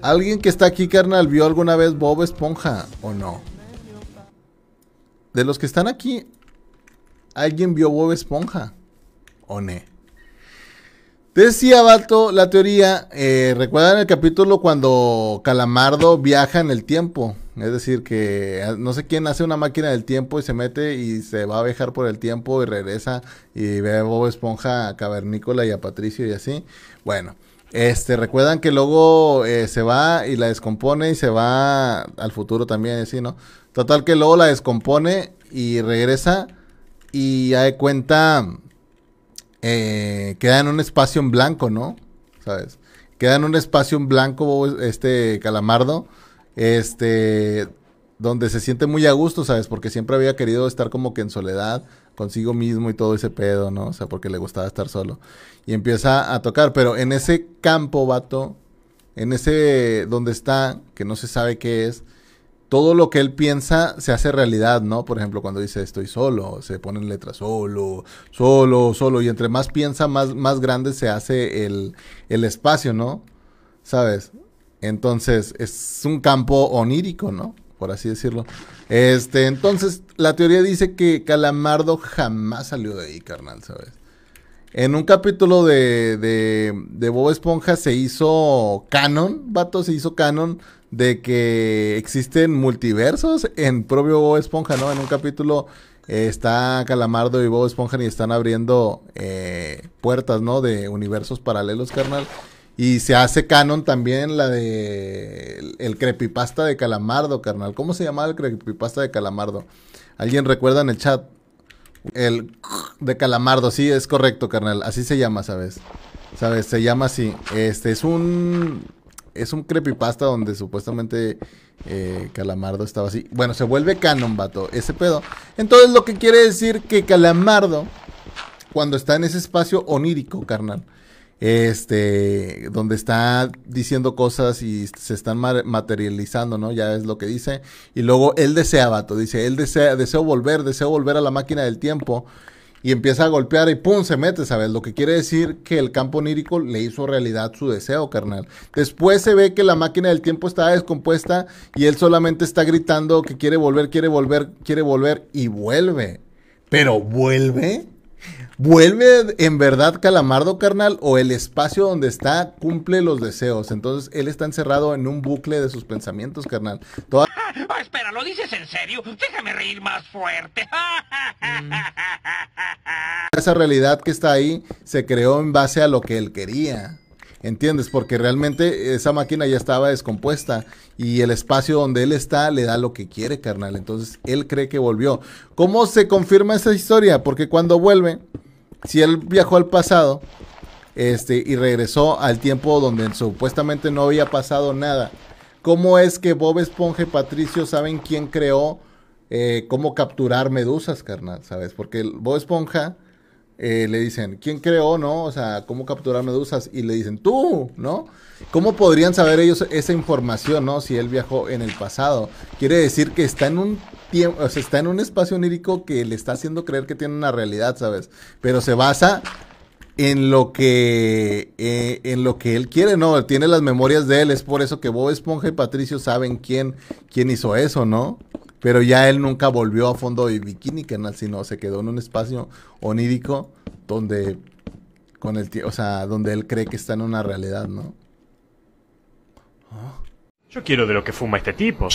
¿Alguien que está aquí, carnal, vio alguna vez Bob Esponja o no? De los que están aquí, ¿alguien vio Bob Esponja o no? Decía Bato la teoría, eh, recuerdan el capítulo cuando Calamardo viaja en el tiempo, es decir, que ah, no sé quién hace una máquina del tiempo y se mete y se va a viajar por el tiempo y regresa y ve a Bob Esponja, a Cavernícola y a Patricio y así. Bueno, este, recuerdan que luego eh, se va y la descompone y se va al futuro también, así, ¿no? Total que luego la descompone y regresa y ya de cuenta eh, queda en un espacio en blanco, ¿no? ¿Sabes? Queda en un espacio en blanco este calamardo, este, donde se siente muy a gusto, ¿sabes? Porque siempre había querido estar como que en soledad, consigo mismo y todo ese pedo, ¿no? O sea, porque le gustaba estar solo. Y empieza a tocar, pero en ese campo, vato, en ese donde está, que no se sabe qué es, todo lo que él piensa se hace realidad, ¿no? Por ejemplo, cuando dice estoy solo, se ponen letras solo, solo, solo, y entre más piensa, más, más grande se hace el espacio, ¿no? ¿Sabes? Entonces, es un campo onírico, ¿no? por así decirlo. Este, entonces, la teoría dice que Calamardo jamás salió de ahí, carnal, ¿sabes? En un capítulo de, de, Bob Esponja se hizo canon, vato, se hizo canon de que existen multiversos en propio Bob Esponja, ¿no? En un capítulo eh, está Calamardo y Bob Esponja y están abriendo eh, puertas, ¿no? De universos paralelos, carnal. Y se hace canon también la de el, Creepypasta de Calamardo, carnal. ¿Cómo se llamaba el Creepypasta de Calamardo? ¿Alguien recuerda en el chat? El de Calamardo, sí, es correcto, carnal. Así se llama, ¿sabes? ¿Sabes? Se llama así. Este es un es un creepypasta donde supuestamente eh, Calamardo estaba así. Bueno, se vuelve canon, vato, ese pedo. Entonces lo que quiere decir que Calamardo, cuando está en ese espacio onírico, carnal, este, donde está diciendo cosas y se están materializando, ¿no? Ya es lo que dice. Y luego él desea, vato, dice, él desea, deseo volver, deseo volver a la máquina del tiempo. Y empieza a golpear y pum, se mete, ¿sabes? Lo que quiere decir que el campo onírico le hizo realidad su deseo, carnal. Después se ve que la máquina del tiempo está descompuesta y él solamente está gritando que quiere volver, quiere volver, quiere volver y vuelve. Pero vuelve ¿Vuelve en verdad Calamardo, carnal? ¿O el espacio donde está cumple los deseos? Entonces él está encerrado en un bucle de sus pensamientos, carnal. Toda... Ah, espera, ¿lo dices en serio? Déjame reír más fuerte. Esa realidad que está ahí se creó en base a lo que él quería. ¿entiendes? Porque realmente esa máquina ya estaba descompuesta y el espacio donde él está le da lo que quiere, carnal. Entonces él cree que volvió. ¿Cómo se confirma esa historia? Porque cuando vuelve, si él viajó al pasado este, y regresó al tiempo donde supuestamente no había pasado nada, ¿cómo es que Bob Esponja y Patricio saben quién creó? Eh, cómo capturar medusas, carnal, ¿sabes? Porque Bob Esponja eh, le dicen, ¿quién creó, no? O sea, ¿cómo capturar medusas? Y le dicen, tú, ¿no? ¿Cómo podrían saber ellos esa información, no? Si él viajó en el pasado. Quiere decir que está en un tiempo, o sea, está en un espacio onírico que le está haciendo creer que tiene una realidad, ¿sabes? Pero se basa en lo que eh, en lo que él quiere, ¿no? Tiene las memorias de él, es por eso que Bob Esponja y Patricio saben quién, quién hizo eso, ¿no? Pero ya él nunca volvió a fondo de Bikini Canal, sino se quedó en un espacio onírico donde con el o sea, donde él cree que está en una realidad, ¿no? Yo quiero de lo que fuma este tipo.